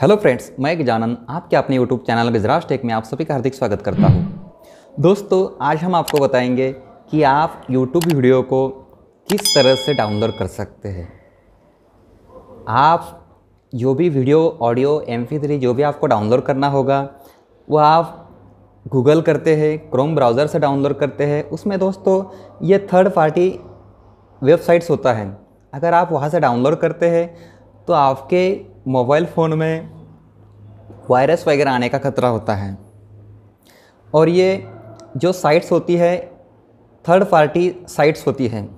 hello friends मैं जानन आपके अपने यूट्यूब चैनल गुजराज टेक में आप सभी का हार्दिक स्वागत करता हूँ दोस्तों आज हम आपको बताएंगे कि आप यूट्यूब वीडियो को किस तरह से डाउनलोड कर सकते हैं आप जो भी वीडियो ऑडियो एम जो भी आपको डाउनलोड करना होगा वह आप गूगल करते हैं क्रोम ब्राउज़र से डाउनलोड करते हैं उसमें दोस्तों ये थर्ड पार्टी वेबसाइट्स होता है अगर आप वहाँ से डाउनलोड करते हैं तो आपके मोबाइल फ़ोन में वायरस वगैरह आने का खतरा होता है और ये जो साइट्स होती है थर्ड पार्टी साइट्स होती है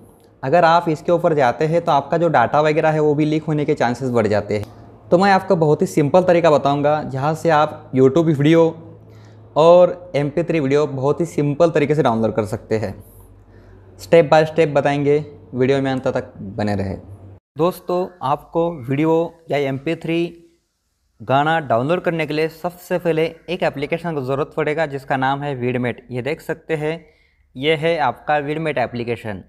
अगर आप इसके ऊपर जाते हैं तो आपका जो डाटा वगैरह है वो भी लीक होने के चांसेस बढ़ जाते हैं तो मैं आपको बहुत ही सिंपल तरीका बताऊंगा जहाँ से आप यूट्यूब वीडियो और एम पी वीडियो बहुत ही सिंपल तरीके से डाउनलोड कर सकते हैं स्टेप बाय स्टेप बताएंगे वीडियो में अंत तक बने रहे दोस्तों आपको वीडियो या एम थ्री गाना डाउनलोड करने के लिए सबसे पहले एक एप्लीकेशन की ज़रूरत पड़ेगा जिसका नाम है वीडमेट ये देख सकते हैं ये है आपका वीडमेट एप्लीकेशन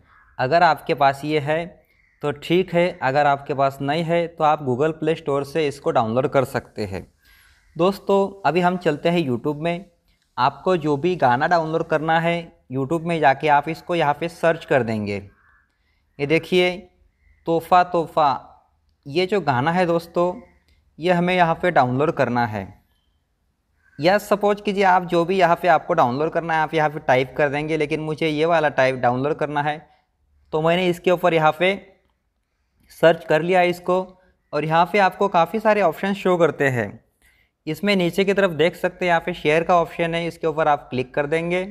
अगर आपके पास ये है तो ठीक है अगर आपके पास नहीं है तो आप गूगल प्ले स्टोर से इसको डाउनलोड कर सकते हैं दोस्तों अभी हम चलते हैं यूट्यूब में आपको जो भी गाना डाउनलोड करना है यूट्यूब में जाके आप इसको यहाँ पर सर्च कर देंगे ये देखिए तोहफ़ा तोहफ़ा ये जो गाना है दोस्तों ये हमें यहाँ पे डाउनलोड करना है या सपोज कीजिए आप जो भी यहाँ पे आपको डाउनलोड करना है आप यहाँ पे टाइप कर देंगे लेकिन मुझे ये वाला टाइप डाउनलोड करना है तो मैंने इसके ऊपर यहाँ पे सर्च कर लिया इसको और यहाँ पे आपको काफ़ी सारे ऑप्शन शो करते हैं इसमें नीचे की तरफ देख सकते हैं यहाँ पे शेयर का ऑप्शन है इसके ऊपर आप क्लिक कर देंगे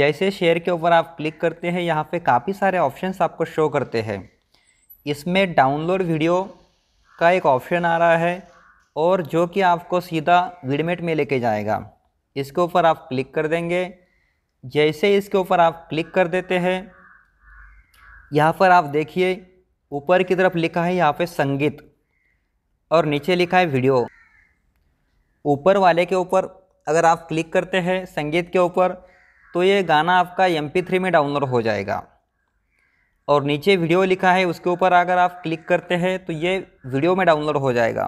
जैसे शेयर के ऊपर आप क्लिक करते हैं यहाँ पे काफ़ी सारे ऑप्शंस आपको शो करते हैं इसमें डाउनलोड वीडियो का एक ऑप्शन आ रहा है और जो कि आपको सीधा वीडमेट में लेके जाएगा इसके ऊपर आप क्लिक कर देंगे जैसे इसके ऊपर आप क्लिक कर देते हैं यहाँ पर आप देखिए ऊपर की तरफ लिखा है यहाँ पे संगीत और नीचे लिखा है वीडियो ऊपर वाले के ऊपर अगर आप क्लिक करते हैं संगीत के ऊपर तो ये गाना आपका एम थ्री में डाउनलोड हो जाएगा और नीचे वीडियो लिखा है उसके ऊपर अगर आप क्लिक करते हैं तो ये वीडियो में डाउनलोड हो जाएगा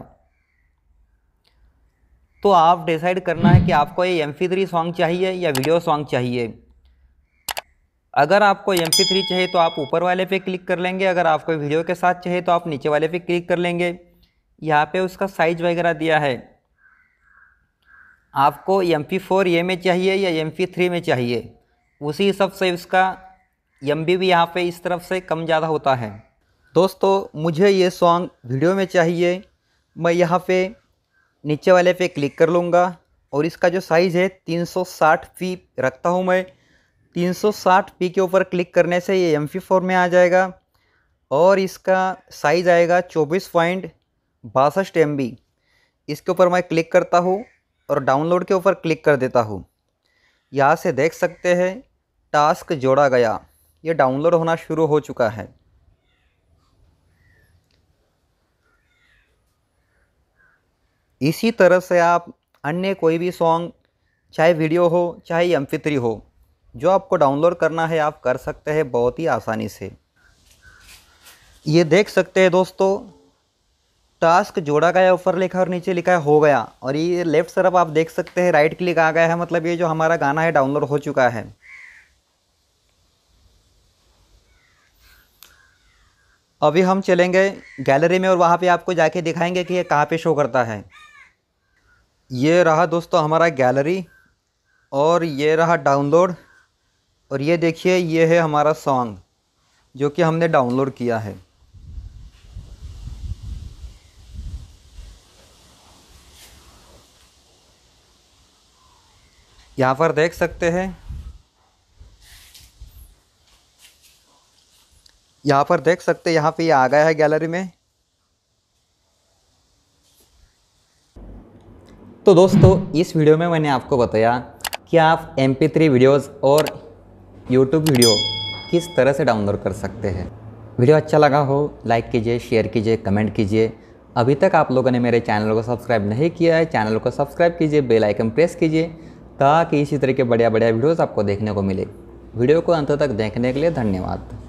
तो आप डिसाइड करना है कि आपको ये एम थ्री सॉन्ग चाहिए या वीडियो सॉन्ग चाहिए अगर आपको एम थ्री चाहिए तो आप ऊपर वाले पे क्लिक कर लेंगे अगर आपको वीडियो के साथ चाहिए तो आप नीचे वाले पे क्लिक कर लेंगे यहाँ पे उसका साइज वगैरह दिया है आपको एम पी फोर ये में चाहिए या एम पी थ्री में चाहिए उसी हिसाब से उसका एम बी भी यहाँ पर इस तरफ से कम ज़्यादा होता है दोस्तों मुझे ये सॉन्ग वीडियो में चाहिए मैं यहाँ पे नीचे वाले पे क्लिक कर लूँगा और इसका जो साइज़ है 360 पी रखता हूँ मैं 360 पी के ऊपर क्लिक करने से ये एम फोर में आ जाएगा और इसका साइज़ आएगा चौबीस पॉइंट बासठ एम बी इसके ऊपर मैं क्लिक करता हूँ और डाउनलोड के ऊपर क्लिक कर देता हूँ यहाँ से देख सकते हैं टास्क जोड़ा गया ये डाउनलोड होना शुरू हो चुका है इसी तरह से आप अन्य कोई भी सॉन्ग चाहे वीडियो हो चाहे एम हो जो आपको डाउनलोड करना है आप कर सकते हैं बहुत ही आसानी से ये देख सकते हैं दोस्तों टास्क जोड़ा गया ऊपर लिखा और नीचे लिखा है हो गया और ये लेफ़्ट तरफ आप देख सकते हैं राइट क्लिक आ गया है मतलब ये जो हमारा गाना है डाउनलोड हो चुका है अभी हम चलेंगे गैलरी में और वहाँ पे आपको जाके दिखाएंगे कि ये कहाँ पे शो करता है ये रहा दोस्तों हमारा गैलरी और ये रहा डाउनलोड और ये देखिए ये है हमारा सॉन्ग जो कि हमने डाउनलोड किया है यहाँ पर देख सकते हैं यहाँ पर देख सकते हैं यहाँ पे ये आ गया है गैलरी में तो दोस्तों इस वीडियो में मैंने आपको बताया कि आप एम पी थ्री वीडियोज़ और यूट्यूब वीडियो किस तरह से डाउनलोड कर सकते हैं वीडियो अच्छा लगा हो लाइक कीजिए शेयर कीजिए कमेंट कीजिए अभी तक आप लोगों ने मेरे चैनल को सब्सक्राइब नहीं किया है चैनल को सब्सक्राइब कीजिए बेल आइकन प्रेस कीजिए ताकि इसी तरह के बढ़िया बढ़िया वीडियोस आपको देखने को मिले वीडियो को अंत तक देखने के लिए धन्यवाद